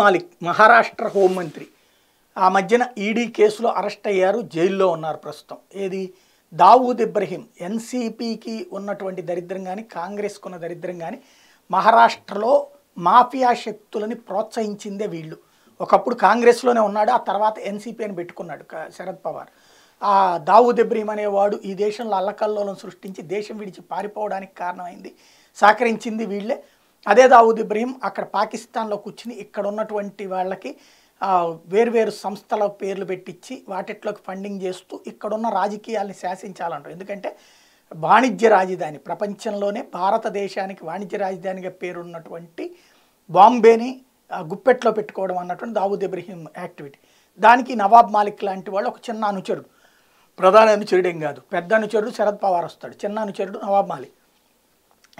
మాలిక్ మహారాష్ట్ర హోంమంత్రి ఆ మధ్యన ఈడీ కేసులో అరెస్ట్ అయ్యారు జైల్లో ఉన్నారు ప్రస్తుతం ఏది దావూద్ ఇబ్రహీం ఎన్సీపీకి ఉన్నటువంటి దరిద్రం కానీ కాంగ్రెస్కు ఉన్న దరిద్రం కానీ మహారాష్ట్రలో మాఫియా శక్తులని ప్రోత్సహించిందే వీళ్ళు ఒకప్పుడు కాంగ్రెస్లోనే ఉన్నాడు ఆ తర్వాత ఎన్సీపీ అని పెట్టుకున్నాడు శరద్ పవార్ ఆ దావూద్ ఇబ్రహీం అనేవాడు ఈ దేశంలో అల్లకల్లోలను సృష్టించి దేశం విడిచి పారిపోవడానికి కారణమైంది సహకరించింది వీళ్ళే అదే దావుద్ ఇబ్రహీం అక్కడ పాకిస్తాన్లో కూర్చుని ఇక్కడ ఉన్నటువంటి వాళ్ళకి వేర్వేరు సంస్థల పేర్లు పెట్టించి వాటిట్లోకి ఫండింగ్ చేస్తూ ఇక్కడున్న రాజకీయాల్ని శాసించాలంటారు ఎందుకంటే వాణిజ్య రాజధాని ప్రపంచంలోనే భారతదేశానికి వాణిజ్య రాజధానిగా పేరున్నటువంటి బాంబేని గుప్పెట్లో పెట్టుకోవడం అన్నటువంటి దావుద్ ఇబ్రహీం యాక్టివిటీ దానికి నవాబ్ మాలిక్ లాంటి వాళ్ళు ఒక చిన్న అనుచరుడు ప్రధాన అనుచరుడేం కాదు పెద్ద అనుచరుడు శరద్ పవార్ వస్తాడు చిన్న అనుచరుడు నవాబ్ మాలిక్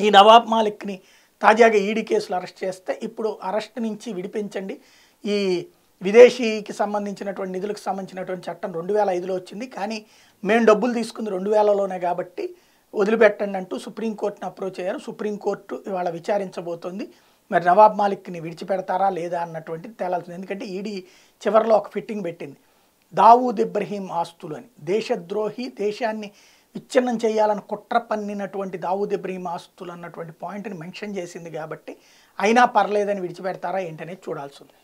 ఈ నవాబ్ మాలిక్ని తాజాగా ఈడీ కేసులు అరెస్ట్ చేస్తే ఇప్పుడు అరెస్ట్ నుంచి విడిపించండి ఈ విదేశీకి సంబంధించినటువంటి నిధులకు సంబంధించినటువంటి చట్టం రెండు వేల ఐదులో వచ్చింది కానీ మేము డబ్బులు తీసుకుంది రెండు వేలలోనే కాబట్టి వదిలిపెట్టండి అంటూ సుప్రీంకోర్టును అప్రోచ్ అయ్యారు సుప్రీంకోర్టు ఇవాళ విచారించబోతోంది మరి నవాబ్ మాలిక్ని విడిచిపెడతారా లేదా అన్నటువంటిది తేలాల్సింది ఎందుకంటే ఈడీ చివరిలో ఒక ఫిట్టింగ్ పెట్టింది దావూద్ ఇబ్రహీం ఆస్తులు అని దేశద్రోహి దేశాన్ని విచ్ఛిన్నం చేయాలని కుట్ర పన్నినటువంటి దావుద్ ఇబ్రహీం ఆస్తులు అన్నటువంటి పాయింట్ని మెన్షన్ చేసింది కాబట్టి అయినా పర్లేదని విడిచిపెడతారా ఏంటనేది చూడాల్సి ఉంది